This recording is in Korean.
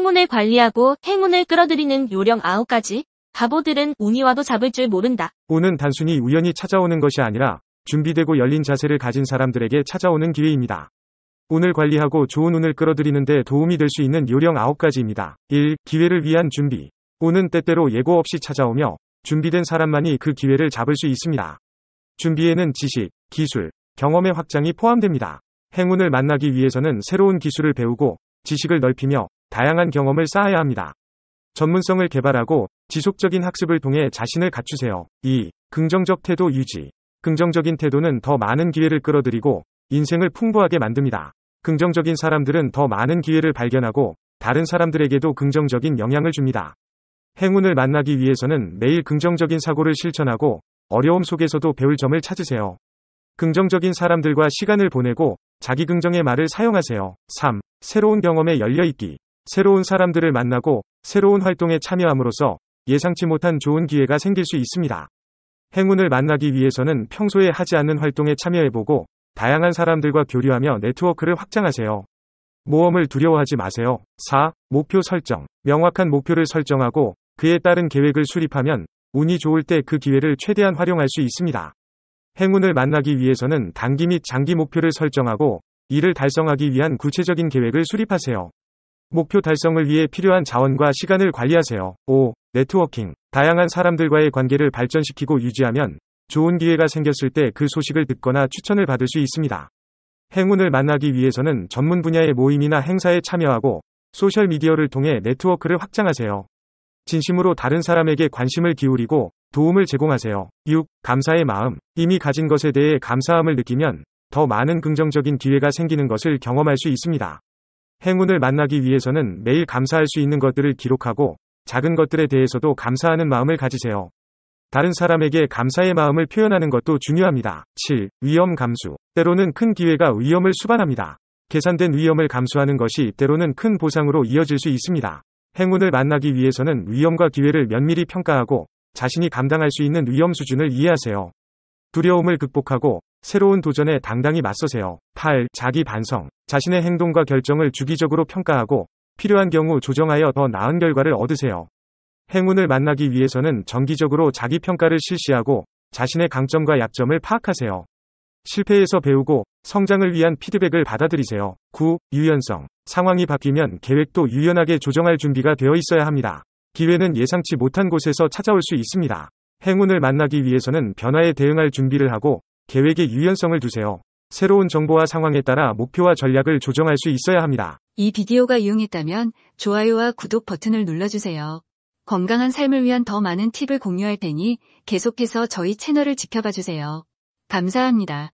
행운을 관리하고 행운을 끌어들이는 요령 9가지. 바보들은 운이와도 잡을 줄 모른다. 운은 단순히 우연히 찾아오는 것이 아니라 준비되고 열린 자세를 가진 사람들에게 찾아오는 기회입니다. 운을 관리하고 좋은 운을 끌어들이는 데 도움이 될 수 있는 요령 9가지입니다. 1. 기회를 위한 준비. 운은 때때로 예고 없이 찾아오며 준비된 사람만이 그 기회를 잡을 수 있습니다. 준비에는 지식, 기술, 경험의 확장이 포함됩니다. 행운을 만나기 위해서는 새로운 기술을 배우고 지식을 넓히며 다양한 경험을 쌓아야 합니다. 전문성을 개발하고 지속적인 학습을 통해 자신을 갖추세요. 2. 긍정적 태도 유지. 긍정적인 태도는 더 많은 기회를 끌어들이고 인생을 풍부하게 만듭니다. 긍정적인 사람들은 더 많은 기회를 발견하고 다른 사람들에게도 긍정적인 영향을 줍니다. 행운을 만나기 위해서는 매일 긍정적인 사고를 실천하고 어려움 속에서도 배울 점을 찾으세요. 긍정적인 사람들과 시간을 보내고 자기 긍정의 말을 사용하세요. 3. 새로운 경험에 열려있기. 새로운 사람들을 만나고 새로운 활동에 참여함으로써 예상치 못한 좋은 기회가 생길 수 있습니다. 행운을 만나기 위해서는 평소에 하지 않는 활동에 참여해보고 다양한 사람들과 교류하며 네트워크를 확장하세요. 모험을 두려워하지 마세요. 4. 목표 설정. 명확한 목표를 설정하고 그에 따른 계획을 수립하면 운이 좋을 때 그 기회를 최대한 활용할 수 있습니다. 행운을 만나기 위해서는 단기 및 장기 목표를 설정하고 이를 달성하기 위한 구체적인 계획을 수립하세요. 목표 달성을 위해 필요한 자원과 시간을 관리하세요. 5. 네트워킹. 다양한 사람들과의 관계를 발전시키고 유지하면 좋은 기회가 생겼을 때 그 소식을 듣거나 추천을 받을 수 있습니다. 행운을 만나기 위해서는 전문 분야의 모임이나 행사에 참여하고 소셜미디어를 통해 네트워크를 확장하세요. 진심으로 다른 사람에게 관심을 기울이고 도움을 제공하세요. 6. 감사의 마음. 이미 가진 것에 대해 감사함을 느끼면 더 많은 긍정적인 기회가 생기는 것을 경험할 수 있습니다. 행운을 만나기 위해서는 매일 감사할 수 있는 것들을 기록하고 작은 것들에 대해서도 감사하는 마음을 가지세요. 다른 사람에게 감사의 마음을 표현하는 것도 중요합니다. 7. 위험 감수. 때로는 큰 기회가 위험을 수반합니다. 계산된 위험을 감수하는 것이 때로는 큰 보상으로 이어질 수 있습니다. 행운을 만나기 위해서는 위험과 기회를 면밀히 평가하고 자신이 감당할 수 있는 위험 수준을 이해하세요. 두려움을 극복하고 새로운 도전에 당당히 맞서세요. 8. 자기 반성. 자신의 행동과 결정을 주기적으로 평가하고 필요한 경우 조정하여 더 나은 결과를 얻으세요. 행운을 만나기 위해서는 정기적으로 자기 평가를 실시하고 자신의 강점과 약점을 파악하세요. 실패에서 배우고 성장을 위한 피드백을 받아들이세요. 9. 유연성. 상황이 바뀌면 계획도 유연하게 조정할 준비가 되어 있어야 합니다. 기회는 예상치 못한 곳에서 찾아올 수 있습니다. 행운을 만나기 위해서는 변화에 대응할 준비를 하고 계획의 유연성을 두세요. 새로운 정보와 상황에 따라 목표와 전략을 조정할 수 있어야 합니다. 이 비디오가 유용했다면 좋아요와 구독 버튼을 눌러주세요. 건강한 삶을 위한 더 많은 팁을 공유할 테니 계속해서 저희 채널을 지켜봐 주세요. 감사합니다.